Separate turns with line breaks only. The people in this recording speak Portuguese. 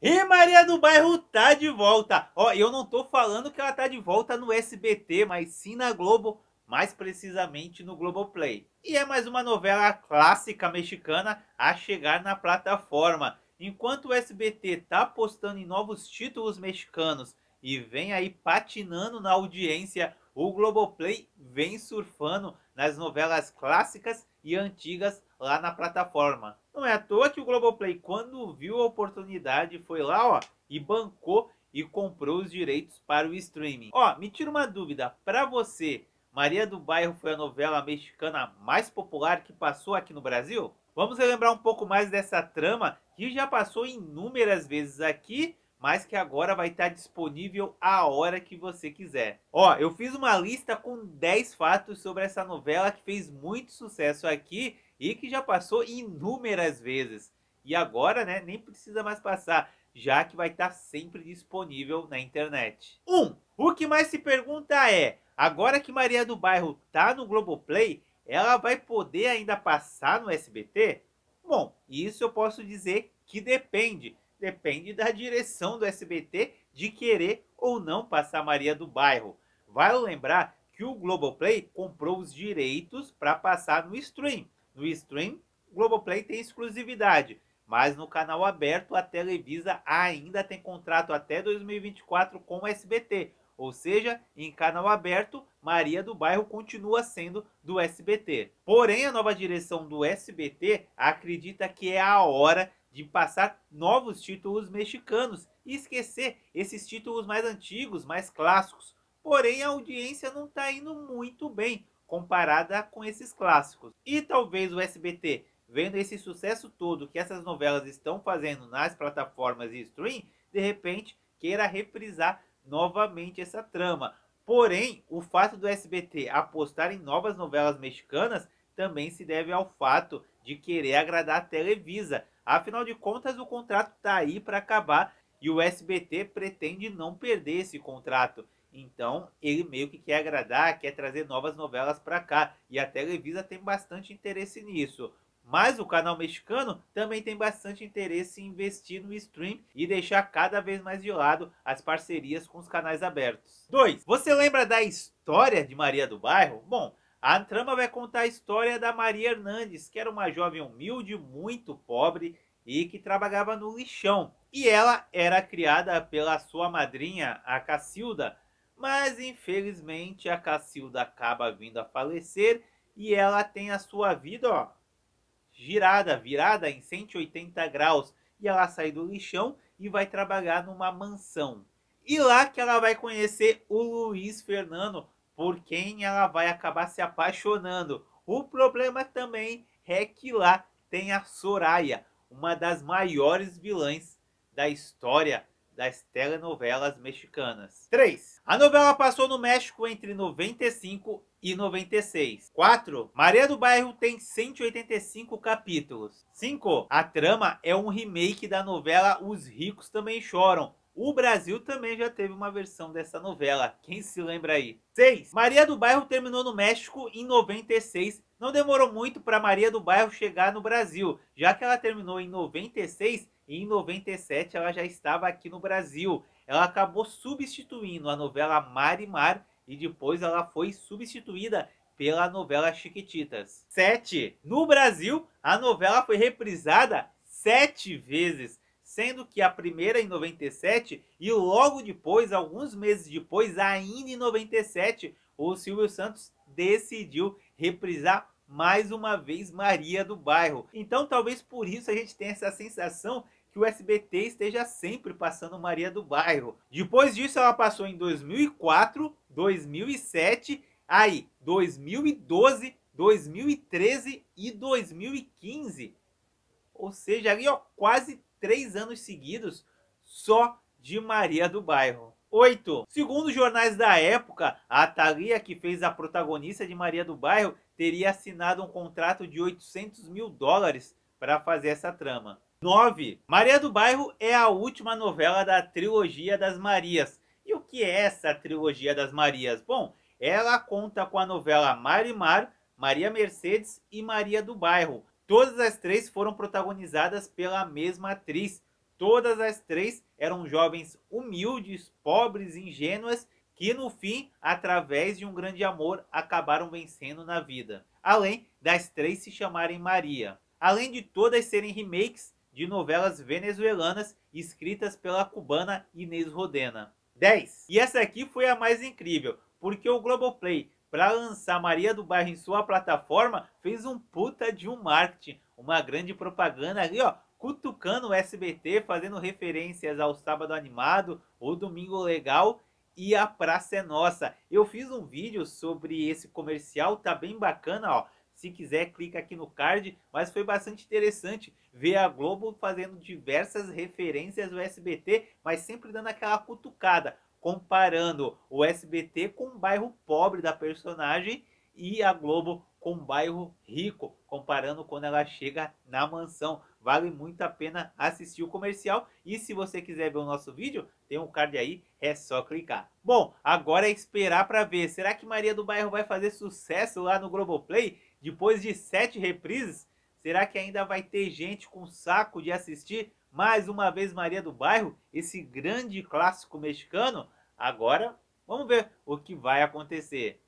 E Maria do Bairro tá de volta. Ó, eu não tô falando que ela tá de volta no SBT, mas sim na Globo, mais precisamente no Globoplay. E é mais uma novela clássica mexicana a chegar na plataforma. Enquanto o SBT tá apostando em novos títulos mexicanos e vem aí patinando na audiência, o Globoplay vem surfando nas novelas clássicas e antigas lá na plataforma. Não é à toa que o Globoplay, quando viu a oportunidade, foi lá ó, e bancou e comprou os direitos para o streaming. Ó, me tira uma dúvida, para você, Maria do Bairro foi a novela mexicana mais popular que passou aqui no Brasil? Vamos relembrar um pouco mais dessa trama que já passou inúmeras vezes aqui mas que agora vai estar disponível a hora que você quiser. Ó, eu fiz uma lista com 10 fatos sobre essa novela que fez muito sucesso aqui e que já passou inúmeras vezes. E agora, né, nem precisa mais passar, já que vai estar sempre disponível na internet. 1. Um, o que mais se pergunta é, agora que Maria do Bairro tá no Globoplay, ela vai poder ainda passar no SBT? Bom, isso eu posso dizer que depende depende da direção do SBT de querer ou não passar Maria do Bairro. Vale lembrar que o Globoplay comprou os direitos para passar no stream. No stream, o Globoplay tem exclusividade, mas no canal aberto a Televisa ainda tem contrato até 2024 com o SBT. Ou seja, em canal aberto, Maria do Bairro continua sendo do SBT. Porém, a nova direção do SBT acredita que é a hora de passar novos títulos mexicanos e esquecer esses títulos mais antigos, mais clássicos. Porém, a audiência não está indo muito bem comparada com esses clássicos. E talvez o SBT, vendo esse sucesso todo que essas novelas estão fazendo nas plataformas de stream, de repente queira reprisar novamente essa trama. Porém, o fato do SBT apostar em novas novelas mexicanas também se deve ao fato de querer agradar a Televisa, Afinal de contas, o contrato está aí para acabar e o SBT pretende não perder esse contrato. Então, ele meio que quer agradar, quer trazer novas novelas para cá. E a Televisa tem bastante interesse nisso. Mas o canal mexicano também tem bastante interesse em investir no stream e deixar cada vez mais de lado as parcerias com os canais abertos. 2. Você lembra da história de Maria do Bairro? Bom, a trama vai contar a história da Maria Hernandes, que era uma jovem humilde, muito pobre e que trabalhava no lixão. E ela era criada pela sua madrinha, a Cacilda, mas infelizmente a Cacilda acaba vindo a falecer e ela tem a sua vida ó, girada, virada em 180 graus. E ela sai do lixão e vai trabalhar numa mansão. E lá que ela vai conhecer o Luiz Fernando, por quem ela vai acabar se apaixonando. O problema também é que lá tem a Soraya, uma das maiores vilãs da história das telenovelas mexicanas. 3. A novela passou no México entre 95 e 96. 4. Maria do Bairro tem 185 capítulos. 5. A trama é um remake da novela Os Ricos Também Choram, o Brasil também já teve uma versão dessa novela, quem se lembra aí? 6. Maria do Bairro terminou no México em 96. Não demorou muito para Maria do Bairro chegar no Brasil, já que ela terminou em 96 e em 97 ela já estava aqui no Brasil. Ela acabou substituindo a novela Mar e Mar e depois ela foi substituída pela novela Chiquititas. 7. No Brasil, a novela foi reprisada sete vezes sendo que a primeira em 97 e logo depois, alguns meses depois, ainda em 97, o Silvio Santos decidiu reprisar mais uma vez Maria do Bairro. Então, talvez por isso a gente tenha essa sensação que o SBT esteja sempre passando Maria do Bairro. Depois disso, ela passou em 2004, 2007, aí 2012, 2013 e 2015. Ou seja, ali ó, quase três anos seguidos só de Maria do Bairro. 8. Segundo jornais da época, a Thalia, que fez a protagonista de Maria do Bairro, teria assinado um contrato de 800 mil dólares para fazer essa trama. 9. Maria do Bairro é a última novela da trilogia das Marias. E o que é essa trilogia das Marias? Bom, ela conta com a novela Mar Mar, Maria Mercedes e Maria do Bairro, Todas as três foram protagonizadas pela mesma atriz. Todas as três eram jovens humildes, pobres, ingênuas, que no fim, através de um grande amor, acabaram vencendo na vida. Além das três se chamarem Maria. Além de todas serem remakes de novelas venezuelanas escritas pela cubana Inês Rodena. 10. E essa aqui foi a mais incrível, porque o Globoplay para lançar Maria do Bairro em sua plataforma, fez um puta de um marketing, uma grande propaganda ali, ó, cutucando o SBT, fazendo referências ao Sábado Animado, o Domingo Legal e a Praça é Nossa. Eu fiz um vídeo sobre esse comercial, tá bem bacana, ó. Se quiser, clica aqui no card, mas foi bastante interessante ver a Globo fazendo diversas referências ao SBT, mas sempre dando aquela cutucada comparando o SBT com o bairro pobre da personagem e a Globo com o bairro rico, comparando quando ela chega na mansão. Vale muito a pena assistir o comercial e se você quiser ver o nosso vídeo, tem um card aí, é só clicar. Bom, agora é esperar para ver, será que Maria do Bairro vai fazer sucesso lá no Globoplay? Depois de sete reprises, será que ainda vai ter gente com saco de assistir? mais uma vez Maria do Bairro, esse grande clássico mexicano. Agora, vamos ver o que vai acontecer.